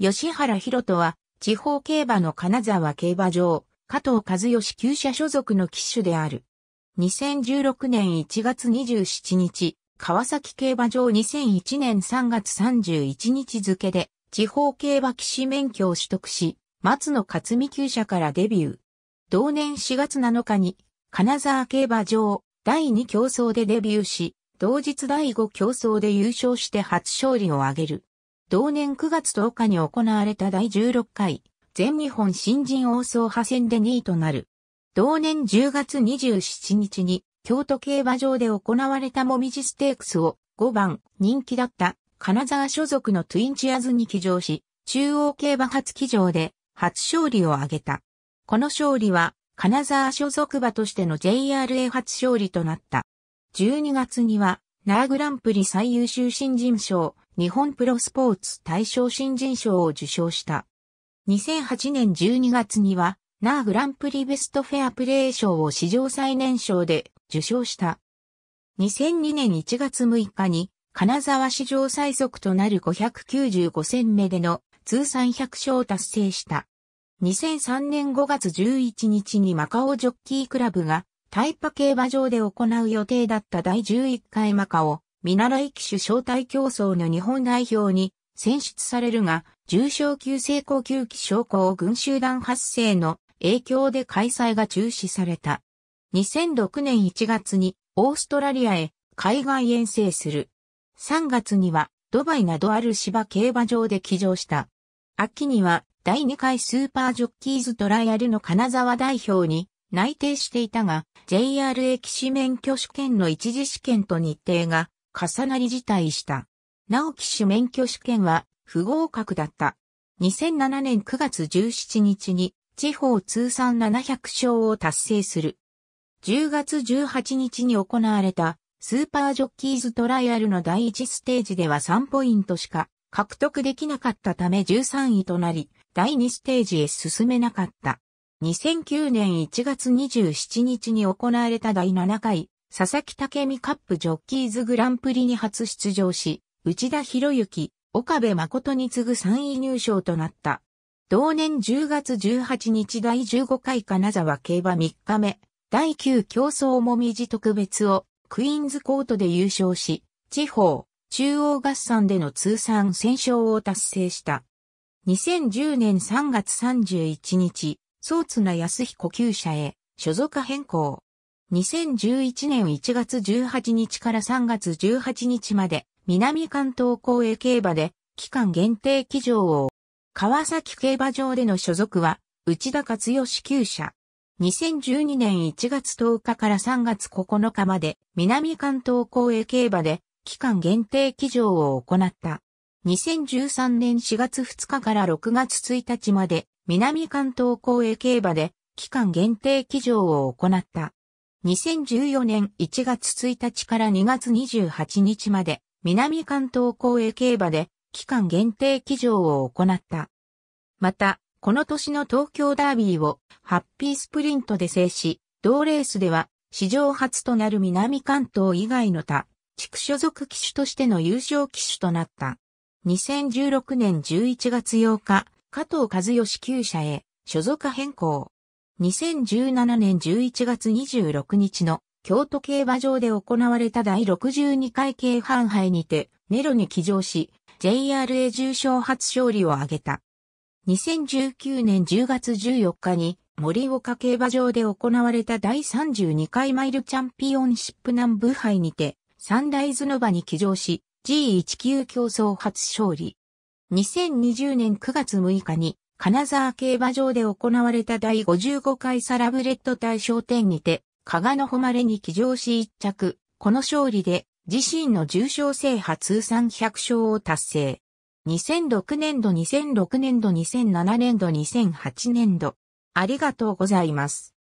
吉原博人は、地方競馬の金沢競馬場、加藤和義旧社所属の騎手である。2016年1月27日、川崎競馬場2001年3月31日付で、地方競馬騎士免許を取得し、松野克美厩者からデビュー。同年4月7日に、金沢競馬場第2競争でデビューし、同日第5競争で優勝して初勝利を挙げる。同年9月10日に行われた第16回全日本新人王総派戦で2位となる。同年10月27日に京都競馬場で行われたもみじステークスを5番人気だった金沢所属のトゥインチアズに騎乗し、中央競馬初騎乗で初勝利を挙げた。この勝利は金沢所属馬としての JRA 初勝利となった。12月には、ナーグランプリ最優秀新人賞、日本プロスポーツ大賞新人賞を受賞した。2008年12月には、ナーグランプリベストフェアプレー賞を史上最年少で受賞した。2002年1月6日に、金沢史上最速となる595戦目での通算100勝を達成した。2003年5月11日にマカオジョッキークラブがタイパ競馬場で行う予定だった第11回マカオ見習い機種招待競争の日本代表に選出されるが、重症級成功級気症候群集団発生の影響で開催が中止された。2006年1月にオーストラリアへ海外遠征する。3月にはドバイなどある芝競馬場で騎乗した。秋には第2回スーパージョッキーズトライアルの金沢代表に内定していたが、JRA 騎士免許試験の一次試験と日程が重なり辞退した。直樹氏免許試験は不合格だった。2007年9月17日に地方通算700勝を達成する。10月18日に行われたスーパージョッキーズトライアルの第1ステージでは3ポイントしか獲得できなかったため13位となり、第2ステージへ進めなかった。2009年1月27日に行われた第7回佐々木武美カップジョッキーズグランプリに初出場し、内田博之、岡部誠に次ぐ3位入賞となった。同年10月18日第15回金沢競馬3日目、第9競争もみじ特別をクイーンズコートで優勝し、地方、中央合算での通算戦勝を達成した。2010年3月31日、総綱安彦厩舎へ所属変更。2011年1月18日から3月18日まで、南関東公営競馬で、期間限定騎乗を、川崎競馬場での所属は、内田勝義厩舎。2012年1月10日から3月9日まで、南関東公営競馬で、期間限定騎乗を行った。2013年4月2日から6月1日まで、南関東公営競馬で、期間限定騎乗を行った。2014年1月1日から2月28日まで、南関東公営競馬で、期間限定騎乗を行った。また、この年の東京ダービーをハッピースプリントで制し、同レースでは史上初となる南関東以外の他、地区所属騎手としての優勝騎手となった。2016年11月8日、加藤和義厩舎へ所属変更。2017年11月26日の京都競馬場で行われた第62回京阪杯にて、ネロに騎乗し、JRA 重賞初勝利を挙げた。2019年10月14日に、森岡競馬場で行われた第32回マイルチャンピオンシップ南部杯にて、サンライズノバに騎乗し、G19 競争初勝利。2020年9月6日に金沢競馬場で行われた第55回サラブレッド大賞典にて、加賀の誉れに騎乗し一着、この勝利で自身の重賞制覇通算100勝を達成。2006年度、2006年度、2007年度、2008年度。ありがとうございます。